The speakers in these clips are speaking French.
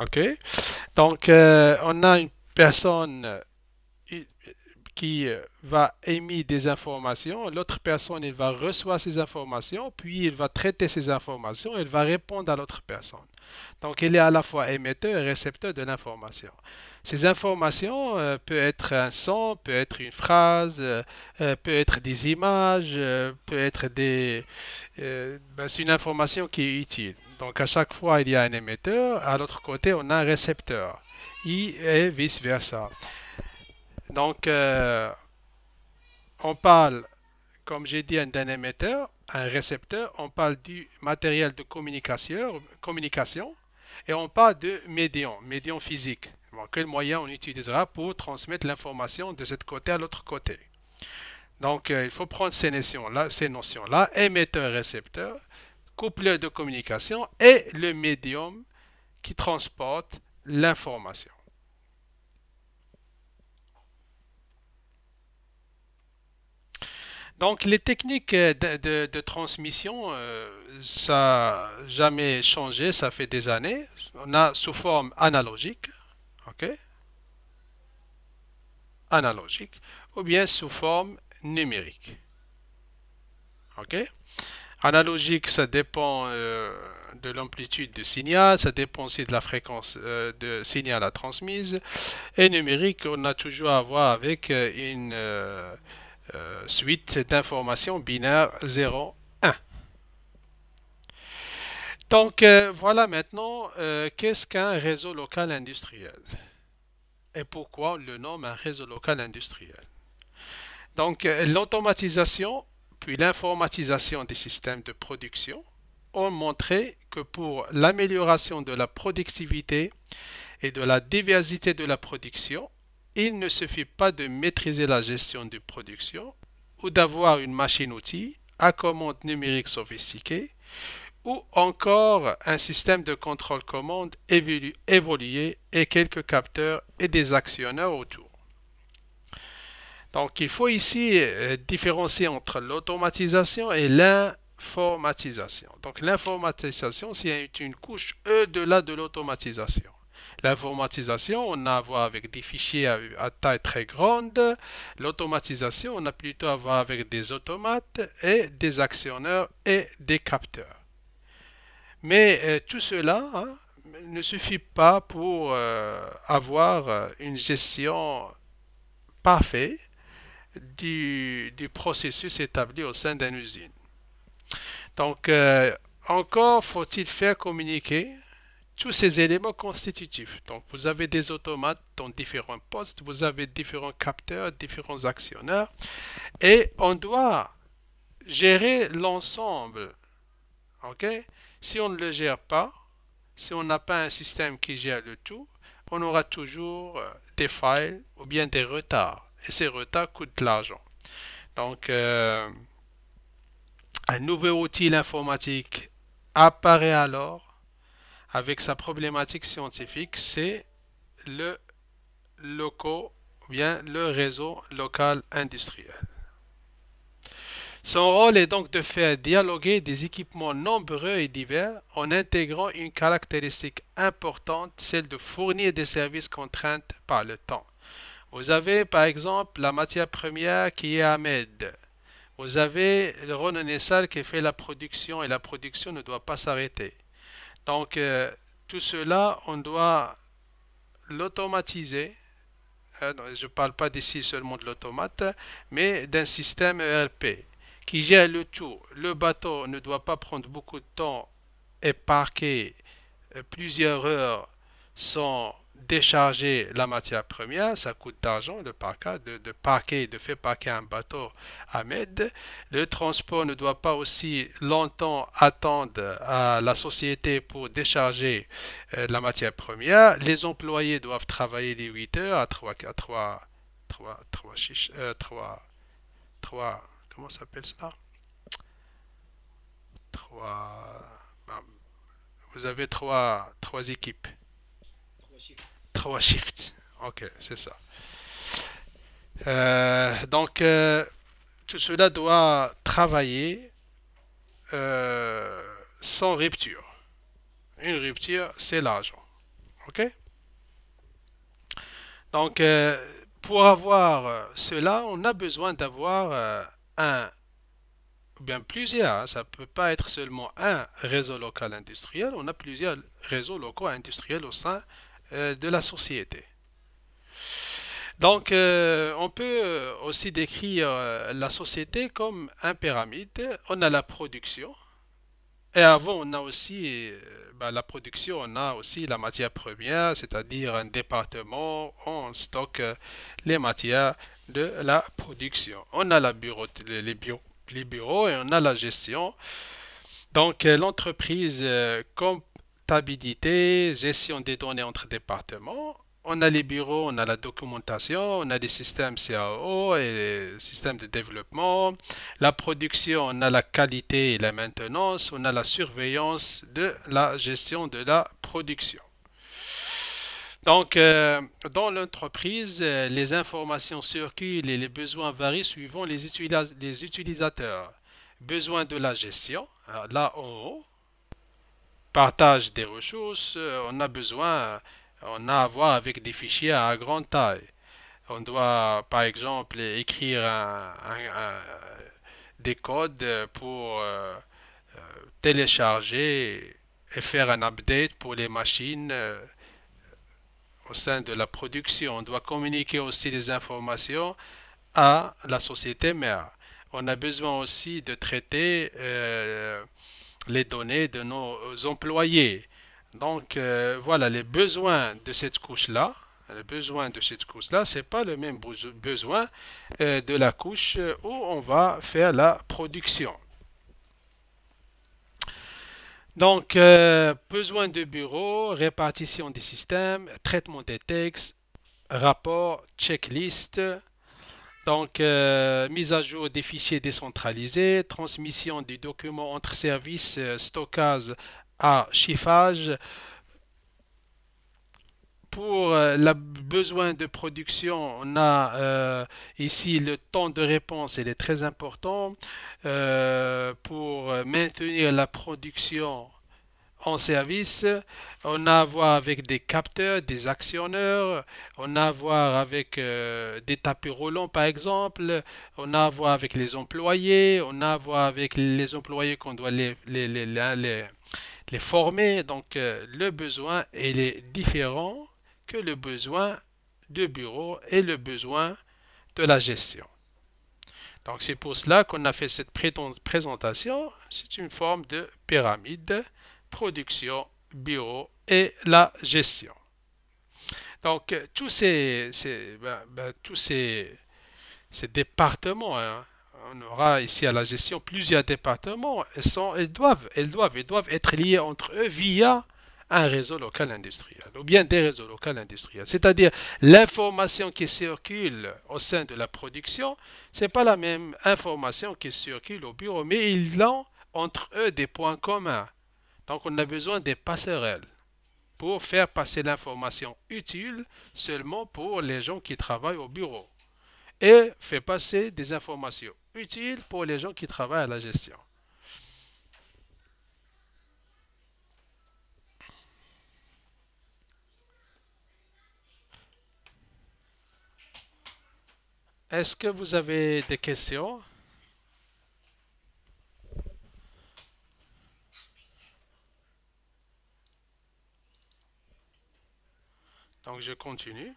OK? Donc, euh, on a une personne euh, qui euh, va émettre des informations, l'autre personne, il va recevoir ces informations, puis il va traiter ces informations, il va répondre à l'autre personne. Donc, il est à la fois émetteur et récepteur de l'information. Ces informations peuvent être un son, peut être une phrase, peut être des images, peut être des... Ben, c'est une information qui est utile. Donc à chaque fois, il y a un émetteur, à l'autre côté, on a un récepteur, I et vice-versa. Donc, euh, on parle, comme j'ai dit, d'un émetteur, un récepteur, on parle du matériel de communication, communication et on parle de médian, médian physique. quel moyen on utilisera pour transmettre l'information de cet côté à l'autre côté. Donc, euh, il faut prendre ces notions-là, ces notions -là, émetteur, récepteur, couple de communication et le médium qui transporte l'information. Donc les techniques de, transmission, euh, ça n'a jamais changé, ça fait des années. On a sous forme analogique, ok, analogique, ou bien sous forme numérique, ok. Analogique, ça dépend euh, de l'amplitude du signal, ça dépend aussi de la fréquence euh, de signal à transmise. Et numérique, on a toujours à voir avec euh, une suite d'informations binaires 0, 1. Donc voilà maintenant, qu'est-ce qu'un réseau local industriel Et pourquoi le nom un réseau local industriel Donc l'automatisation puis l'informatisation des systèmes de production ont montré que pour l'amélioration de la productivité et de la diversité de la production, il ne suffit pas de maîtriser la gestion de production ou d'avoir une machine-outil à commande numérique sophistiquée ou encore un système de contrôle commande évolué et quelques capteurs et des actionneurs autour. Donc, il faut ici euh, différencier entre l'automatisation et l'informatisation. Donc, l'informatisation, c'est une couche au-delà de l'automatisation. L'informatisation, on a à voir avec des fichiers à, taille très grande. L'automatisation, on a plutôt à voir avec des automates et des actionneurs et des capteurs. Mais euh, tout cela hein, ne suffit pas pour euh, avoir une gestion parfaite du, processus établi au sein d'une usine. Donc, euh, encore faut-il faire communiquer tous ces éléments constitutifs. Donc, vous avez des automates dans différents postes, vous avez différents capteurs, différents actionneurs, et on doit gérer l'ensemble. OK Si on ne le gère pas, si on n'a pas un système qui gère le tout, on aura toujours euh, des failles ou bien des retards et ces retards coûtent de l'argent. Donc, euh, un nouvel outil informatique apparaît alors avec sa problématique scientifique, c'est le bien le réseau local industriel. Son rôle est donc de faire dialoguer des équipements nombreux et divers en intégrant une caractéristique importante, celle de fournir des services contraintes par le temps. Vous avez par exemple la matière première qui est Ahmed. Vous avez le Ron Nessal qui fait la production et la production ne doit pas s'arrêter. Donc euh, tout cela, on doit l'automatiser. Euh, je ne parle pas d'ici seulement de l'automate, mais d'un système ERP qui gère le tout. Le bateau ne doit pas prendre beaucoup de temps et parquer euh, plusieurs heures sans décharger la matière première, ça coûte d'argent, le de, de parquer, de faire parquer un bateau à Med. Le transport ne doit pas aussi longtemps attendre à euh, la société pour décharger euh, la matière première. Les employés doivent travailler les 8 heures à 3, 4 3, 3, 3, 3, 3, comment s'appelle ça 3, ben, vous avez 3 trois équipes. 3 shifts. Ok, c'est ça. Euh, donc, euh, tout cela doit travailler euh, sans rupture. Une rupture, c'est l'argent. Ok Donc, pour avoir cela, on a besoin d'avoir un ou bien plusieurs, hein, ça ne peut pas être seulement un réseau local industriel, on a plusieurs réseaux locaux industriels au sein euh, de la société. Donc, euh, on peut euh, aussi décrire la société comme un pyramide. On a la production. Et avant, on a aussi bah, la production, on a aussi la matière première, c'est-à-dire un département où on stocke les matières de la production. On a la bureau, les, bureaux, et on a la gestion. Donc, l'entreprise comme comptabilité, gestion des données entre départements. On a les bureaux, on a la documentation, on a les systèmes CAO et les systèmes de développement. La production, on a la qualité et la maintenance. On a la surveillance de la gestion de la production. Donc, euh, dans l'entreprise, euh, les informations circulent et les besoins varient suivant les, utilisateurs. Besoin de la gestion, euh, là en haut, partage des ressources, euh, on a besoin, on a à voir avec des fichiers à grande taille. On doit, par exemple, écrire un, des codes pour euh, euh, télécharger et faire un update pour les machines au sein de la production. On doit communiquer aussi des informations à la société mère. On a besoin aussi de traiter les données de nos employés. Donc euh, voilà, les besoins de cette couche-là, les besoin de cette couche-là, c'est pas le même besoin euh, de la couche euh, où on va faire la production. Donc, besoin de bureau, répartition des systèmes, traitement des textes, rapport, checklist, donc, euh, mise à jour des fichiers décentralisés, transmission des documents entre services, euh, stockage à chiffage. Pour euh, le besoin de production, on a ici le temps de réponse, il est très important. pour maintenir la production en service, on a à voir avec des capteurs, des actionneurs, on a à voir avec euh, des tapis roulants par exemple, on a à voir avec les employés, on a à voir avec les employés qu'on doit les, les, former. Donc euh, le besoin est différent que le besoin de bureau et le besoin de la gestion. Donc c'est pour cela qu'on a fait cette présentation. C'est une forme de pyramide production bureau et la gestion. Donc, euh, tous ces, ben, ben, tous ces, ces départements, hein, on aura ici à la gestion plusieurs départements, ils sont, elles, doivent, elles, doivent, doivent être liés entre eux via un réseau local industriel, ou bien des réseaux locaux industriels. C'est-à-dire, l'information qui circule au sein de la production, ce n'est pas la même information qui circule au bureau, mais ils ont entre eux des points communs. Donc on a besoin des passerelles pour faire passer l'information utile seulement pour les gens qui travaillent au bureau et faire passer des informations utiles pour les gens qui travaillent à la gestion. Est-ce que vous avez des questions Donc je continue.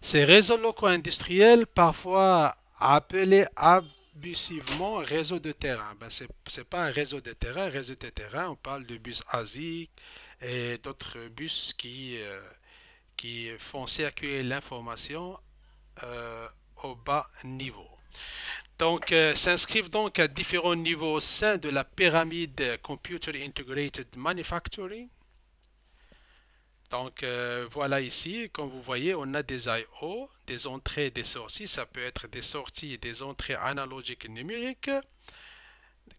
Ces réseaux locaux industriels, parfois appelés abusivement réseaux de terrain, ben ce n'est pas un réseau de terrain, réseau de terrain, on parle de bus ASIC et d'autres bus qui, euh, qui font circuler l'information euh, au bas niveau. Donc, euh, s'inscrivent donc à différents niveaux au sein de la pyramide Computer Integrated Manufacturing. Donc, euh, voilà ici, comme vous voyez, on a des I.O., des entrées des sorties. Ça peut être des sorties et des entrées analogiques et numériques.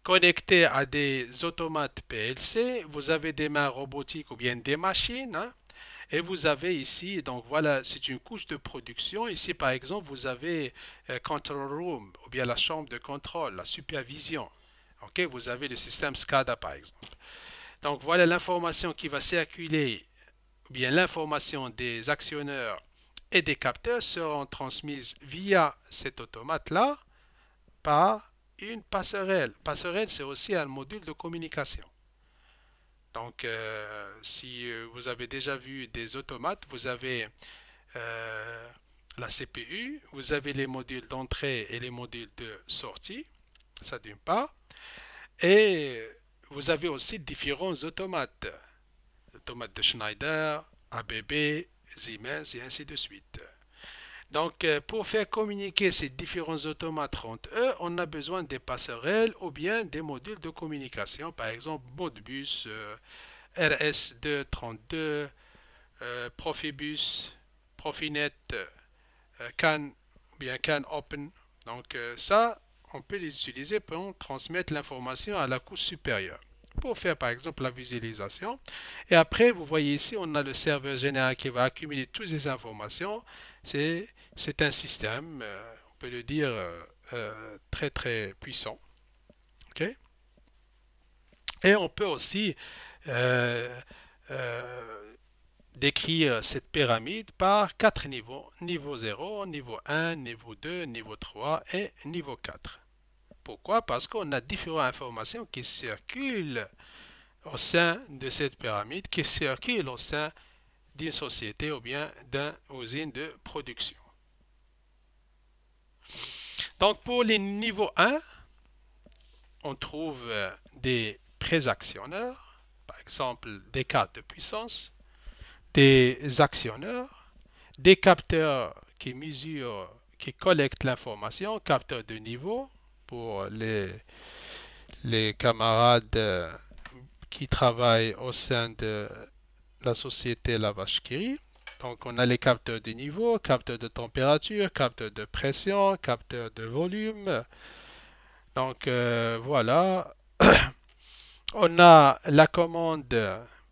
Connectées à des automates PLC, vous avez des mains robotiques ou bien des machines. Hein. Et vous avez ici, donc voilà, c'est une couche de production. Ici, par exemple, vous avez euh, Control Room, ou bien la chambre de contrôle, la supervision. OK, vous avez le système SCADA, par exemple. Donc voilà l'information qui va circuler, ou bien l'information des actionneurs et des capteurs seront transmises via cet automate-là par une passerelle. Passerelle, c'est aussi un module de communication. Donc, euh, si euh, vous avez déjà vu des automates, vous avez euh, la CPU, vous avez les modules d'entrée et les modules de sortie, ça d'une part, et vous avez aussi différents automates, automates de Schneider, ABB, Siemens et ainsi de suite. Donc, euh, pour faire communiquer ces différents automates 30E, on a besoin des passerelles ou bien des modules de communication, par exemple Modbus, euh, RS232, euh, Profibus, Profinet, CAN ou bien CAN Open. Donc, ça, on peut les utiliser pour transmettre l'information à la couche supérieure pour faire par exemple la visualisation. Et après, vous voyez ici, on a le serveur général qui va accumuler toutes les informations. C'est un système, euh, on peut le dire, euh, euh, très très puissant. ok Et on peut aussi décrire cette pyramide par quatre niveaux. Niveau 0, niveau 1, niveau 2, niveau 3 et niveau 4. Pourquoi Parce qu'on a différentes informations qui circulent au sein de cette pyramide, qui circulent au sein d'une société ou bien d'une usine de production. Donc pour les niveaux 1, on trouve euh, des pré-actionneurs, par exemple des cartes de puissance, des actionneurs, des capteurs qui mesurent, qui collectent l'information, capteurs de niveau, pour les, les camarades euh, qui travaillent au sein de la société Lavashkiri. Donc on a les capteurs de niveau, capteurs de température, capteurs de pression, capteurs de volume. Donc euh, voilà. on a la commande,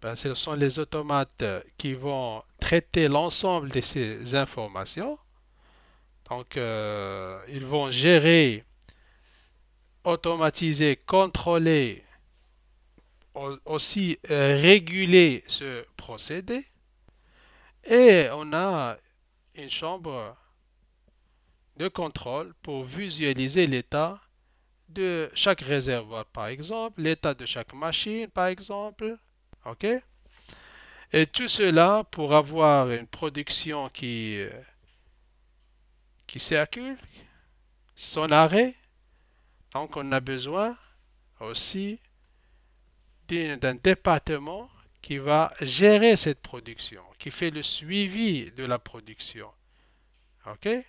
ben, ce sont les automates qui vont traiter l'ensemble de ces informations. Donc euh, ils vont gérer automatiser, contrôler, aussi euh, réguler ce procédé. Et on a une chambre de contrôle pour visualiser l'état de chaque réservoir, par exemple, l'état de chaque machine, par exemple. OK Et tout cela pour avoir une production qui, euh, qui circule, son arrêt, donc, on a besoin aussi d'un département qui va gérer cette production, qui fait le suivi de la production. OK Et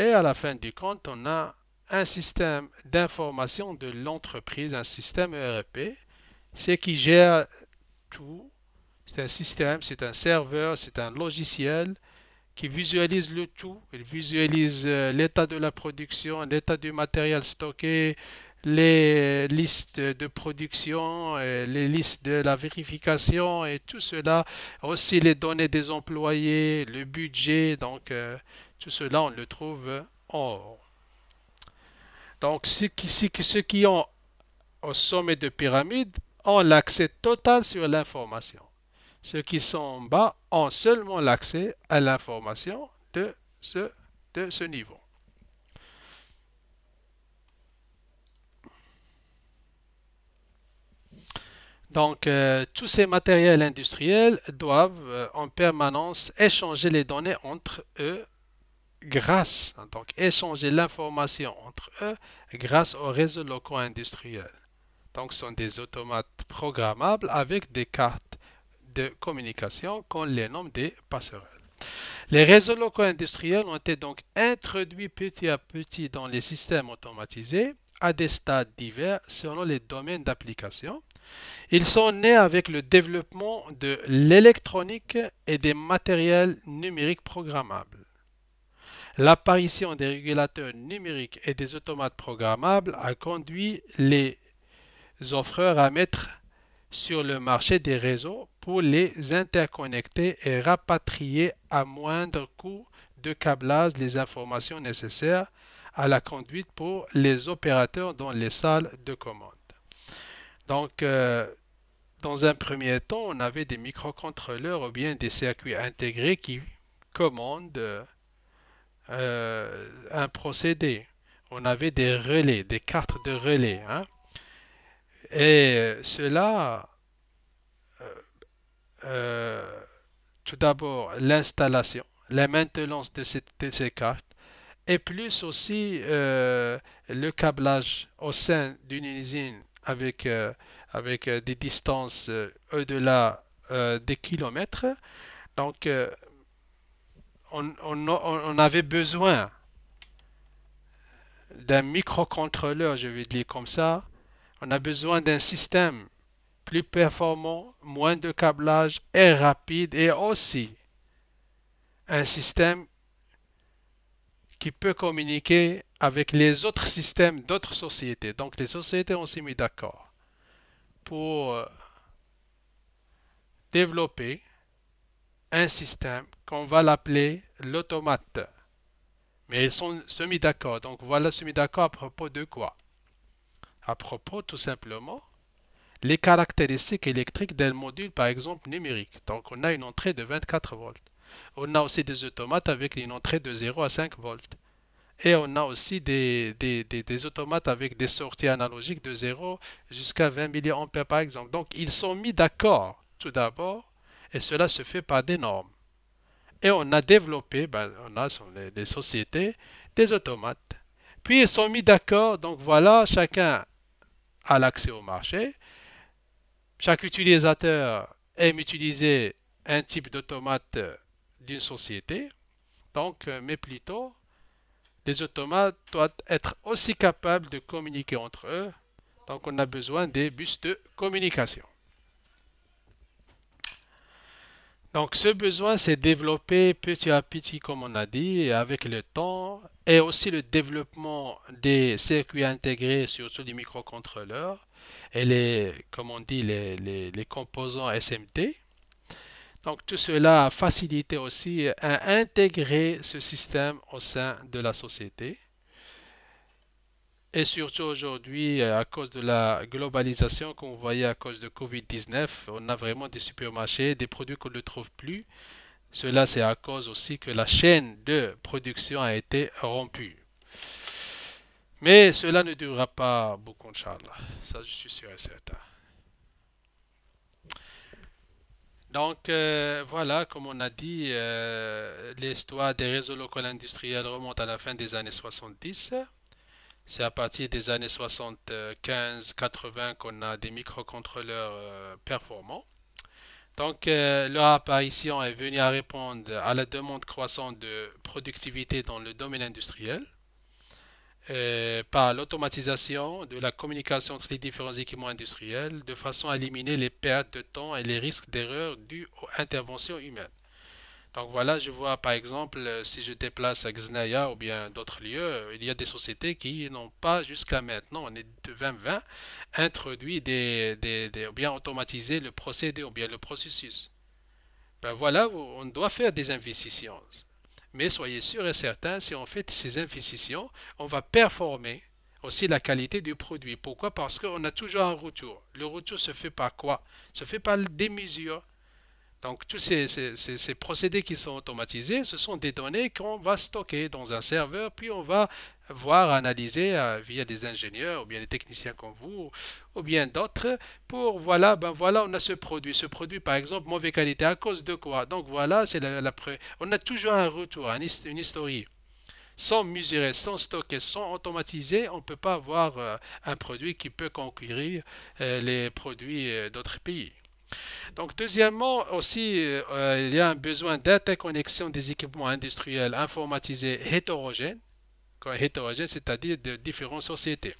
à la fin du compte, on a un système d'information de l'entreprise, un système ERP, c'est qui gère tout. C'est un système, c'est un serveur, c'est un logiciel qui visualise le tout. Il visualise euh, l'état de la production, l'état du matériel stocké, les listes de production, euh, les listes de la vérification et tout cela. Aussi les données des employés, le budget. Donc, euh, tout cela, on le trouve en haut. Donc, ceux qui, ceux qui ont au sommet de pyramide ont l'accès total sur l'information. Ceux qui sont en bas ont seulement l'accès à l'information de ce, de ce niveau. Donc, euh, tous ces matériels industriels doivent euh, en permanence échanger les données entre eux grâce, donc échanger l'information entre eux grâce au réseau locaux industriel. Donc, ce sont des automates programmables avec des cartes de communication qu'on les nomme des passerelles. Les réseaux locaux industriels ont été donc introduits petit à petit dans les systèmes automatisés à des stades divers selon les domaines d'application. Ils sont nés avec le développement de l'électronique et des matériels numériques programmables. L'apparition des régulateurs numériques et des automates programmables a conduit les offreurs à mettre sur le marché des réseaux pour les interconnecter et rapatrier à moindre coût de câblage les informations nécessaires à la conduite pour les opérateurs dans les salles de commande. Donc, euh, dans un premier temps, on avait des microcontrôleurs ou bien des circuits intégrés qui commandent euh, un procédé. On avait des relais, des cartes de relais. Hein? Et euh, cela euh, tout d'abord l'installation, la maintenance de, ces, cartes, et plus aussi euh, le câblage au sein d'une usine avec, euh, avec des distances au-delà des kilomètres. Donc, on, on, on, avait besoin d'un microcontrôleur, je vais dire comme ça. On a besoin d'un système plus performant, moins de câblage et rapide et aussi un système qui peut communiquer avec les autres systèmes d'autres sociétés. Donc les sociétés, ont s'est mis d'accord pour euh, développer un système qu'on va l'appeler l'automate. Mais ils sont semi d'accord. Donc voilà semi d'accord à propos de quoi À propos tout simplement les caractéristiques électriques d'un module par exemple numérique. Donc on a une entrée de 24 volts. On a aussi des automates avec une entrée de 0 à 5 volts. Et on a aussi des, des, des, automates avec des sorties analogiques de 0 jusqu'à 20 mA par exemple. Donc ils sont mis d'accord tout d'abord et cela se fait par des normes. Et on a développé, ben, on a des sociétés, des automates. Puis ils sont mis d'accord, donc voilà, chacun a l'accès au marché. Chaque utilisateur aime utiliser un type d'automate d'une société, donc, euh, mais plutôt, les automates doivent être aussi capables de communiquer entre eux. Donc, on a besoin des bus de communication. Donc, ce besoin s'est développé petit à petit, comme on a dit, avec le temps, et aussi le développement des circuits intégrés sur tous les microcontrôleurs et les, comme on dit, les, les, composants SMT. Donc tout cela a facilité aussi à intégrer ce système au sein de la société. Et surtout aujourd'hui, euh, à cause de la globalisation, comme vous voyez à cause de Covid-19, on a vraiment des supermarchés, des produits qu'on ne trouve plus. Cela, c'est à cause aussi que la chaîne de production a été rompue. Mais cela ne durera pas beaucoup, Inch'Allah. Ça, je suis sûr et certain. Donc, euh, voilà, comme on a dit, euh, l'histoire des réseaux locaux industriels remonte à la fin des années 70. C'est à partir des années 75-80 qu'on a des microcontrôleurs euh, performants. Donc, leur apparition est venue à répondre à la demande croissante de productivité dans le domaine industriel. Euh, par l'automatisation de la communication entre les différents équipements industriels de façon à éliminer les pertes de temps et les risques d'erreur dus aux interventions humaines. Donc voilà, je vois par exemple, euh, si je déplace à Xnaya ou bien d'autres lieux, euh, il y a des sociétés qui n'ont pas jusqu'à maintenant, on est de 2020, introduit des, ou bien automatisé le procédé ou bien le processus. Ben voilà, on doit faire des investissements. Mais soyez sûr et certain, si on fait ces investissements, on va performer aussi la qualité du produit. Pourquoi Parce qu'on a toujours un retour. Le retour se fait par quoi Se fait par des mesures. Donc tous ces procédés qui sont automatisés, ce sont des données qu'on va stocker dans un serveur, puis on va voire analyser euh, via des ingénieurs ou bien des techniciens comme vous ou bien d'autres pour voilà ben voilà on a ce produit ce produit par exemple mauvaise qualité à cause de quoi donc voilà c'est la, on a toujours un retour une histoire. sans mesurer, sans stocker, sans automatiser, on ne peut pas avoir euh, un produit qui peut conquérir euh, les produits d'autres pays. Donc, deuxièmement, aussi, il y a un besoin d'interconnexion des équipements industriels informatisés hétérogènes hétérogènes, c'est-à-dire de différentes sociétés,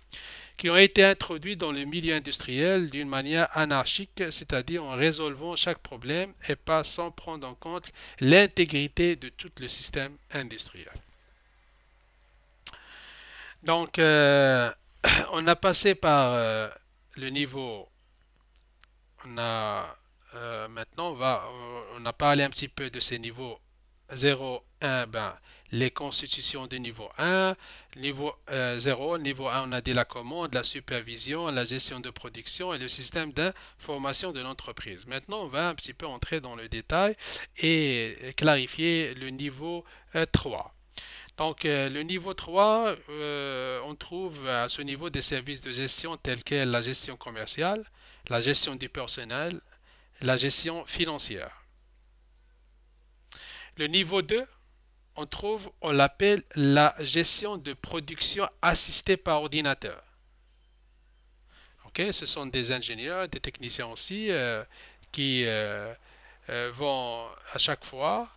qui ont été introduites dans le milieu industriel d'une manière anarchique, c'est-à-dire en résolvant chaque problème et pas sans prendre en compte l'intégrité de tout le système industriel. Donc, euh, on a passé par euh, le niveau, on a euh, maintenant, on, va, on a parlé un petit peu de ces niveaux 0, 1, ben, les constitutions de niveau 1, euh, niveau 0, niveau 1, on a dit la commande, la supervision, la gestion de production et le système d'information de l'entreprise. Maintenant, on va un petit peu entrer dans le détail et clarifier le niveau 3. Euh, Donc, euh, le niveau 3, on trouve à ce niveau des services de gestion tels que la gestion commerciale, la gestion du personnel, la gestion financière. Le niveau 2, on trouve, on l'appelle la gestion de production assistée par ordinateur. Ok, ce sont des ingénieurs, des techniciens aussi, euh, qui euh, euh, vont à chaque fois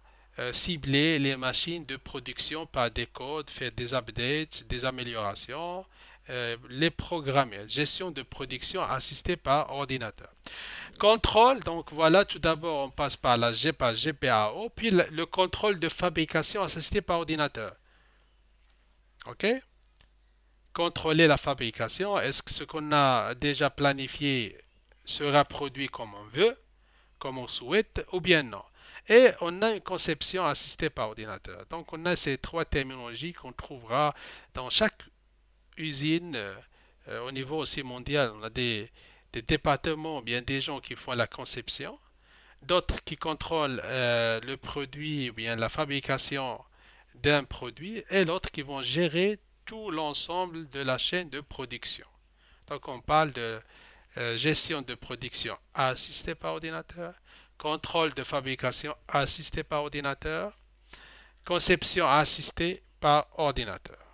cibler les machines de production par des codes, faire des updates, des améliorations, euh, les programmes euh, Gestion de production assistée par ordinateur. Contrôle, donc voilà, tout d'abord on passe par la GPA, GPAO, puis le, contrôle de fabrication assistée par ordinateur. OK Contrôler la fabrication, est-ce que ce qu'on a déjà planifié sera produit comme on veut, comme on souhaite, ou bien non et on a une conception assistée par ordinateur. Donc, on a ces trois terminologies qu'on trouvera dans chaque usines euh, euh, au niveau aussi mondial. On a des, des départements, bien des gens qui font la conception, d'autres qui contrôlent euh, le produit ou bien la fabrication d'un produit, et l'autre qui vont gérer tout l'ensemble de la chaîne de production. Donc on parle de gestion de production assistée par ordinateur, contrôle de fabrication assistée par ordinateur, conception assistée par ordinateur.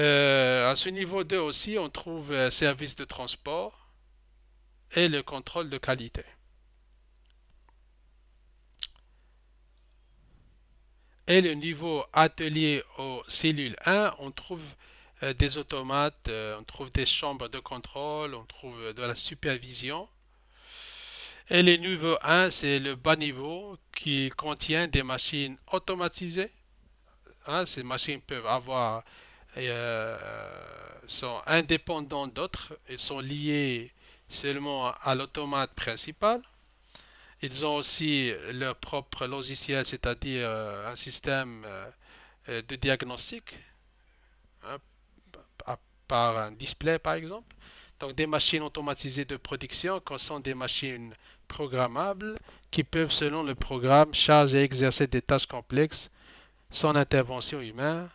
Euh, à ce niveau 2 aussi, on trouve le euh, service de transport et le contrôle de qualité. Et le niveau atelier aux cellules 1, on trouve euh, des automates, on trouve des chambres de contrôle, on trouve de la supervision. Et le niveau 1, c'est le bas niveau qui contient des machines automatisées. Hein, ces machines peuvent avoir euh, sont indépendants d'autres, ils sont liés seulement à l'automate principal. Ils ont aussi leur propre logiciel, c'est-à-dire euh, un système euh, de diagnostic hein, par un display par exemple. Donc des machines automatisées de production qui sont des machines programmables qui peuvent selon le programme charger et exercer des tâches complexes sans intervention humaine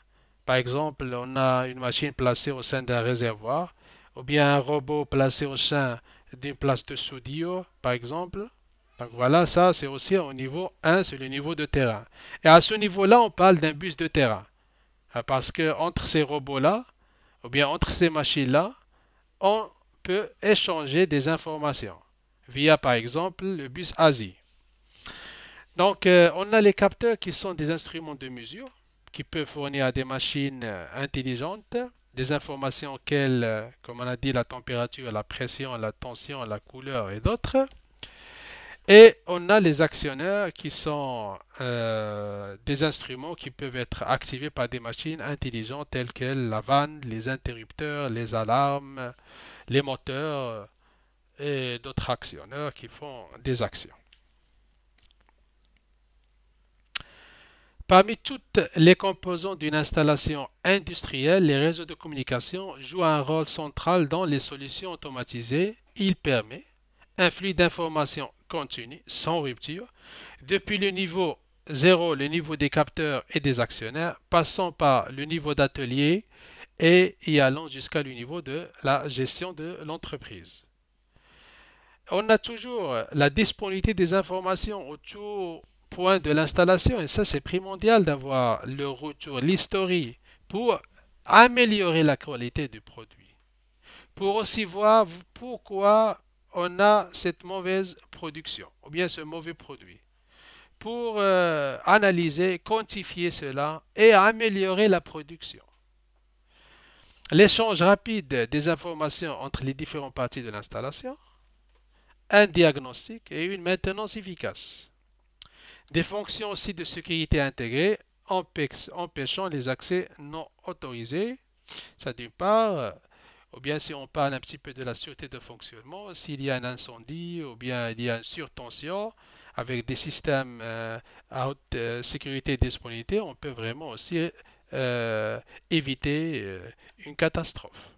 par exemple, on a une machine placée au sein d'un réservoir ou bien un robot placé au sein d'une place de studio, par exemple. Donc voilà, ça c'est aussi au niveau 1, c'est le niveau de terrain. Et à ce niveau-là, on parle d'un bus de terrain. Ah, parce que entre ces robots-là, ou bien entre ces machines-là, on peut échanger des informations via par exemple le bus ASI. Donc euh, on a les capteurs qui sont des instruments de mesure qui peut fournir à des machines euh, intelligentes des informations qu'elles, euh, comme on a dit, la température, la pression, la tension, la couleur et d'autres. Et on a les actionneurs qui sont euh, des instruments qui peuvent être activés par des machines intelligentes telles que la vanne, les interrupteurs, les alarmes, les moteurs et d'autres actionneurs qui font des actions. Parmi toutes les composantes d'une installation industrielle, les réseaux de communication jouent un rôle central dans les solutions automatisées. Il permet un flux d'informations continu, sans rupture, depuis le niveau zéro, le niveau des capteurs et des actionnaires, passant par le niveau d'atelier et y allant jusqu'à le niveau de la gestion de l'entreprise on a toujours la disponibilité des informations autour point de l'installation. Et ça, c'est primordial d'avoir le retour, l'historique, pour améliorer la qualité du produit. Pour aussi voir pourquoi on a cette mauvaise production, ou bien ce mauvais produit. Pour euh, analyser, quantifier cela et améliorer la production. L'échange rapide des informations entre les différentes parties de l'installation. Un diagnostic et une maintenance efficace. Des fonctions aussi de sécurité intégrées empêchant les accès non autorisés. Ça d'une part, euh, ou bien si on parle un petit peu de la sûreté de fonctionnement, s'il y a un incendie ou bien il y a une surtension avec des systèmes euh, à haute euh, sécurité et disponibilité, on peut vraiment aussi éviter une catastrophe.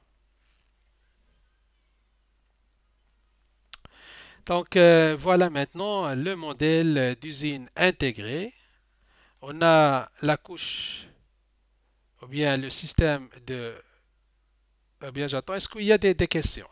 Donc euh, voilà maintenant le modèle d'usine intégrée. On a la couche ou bien le système de... Eh bien j'attends, est-ce qu'il y a des questions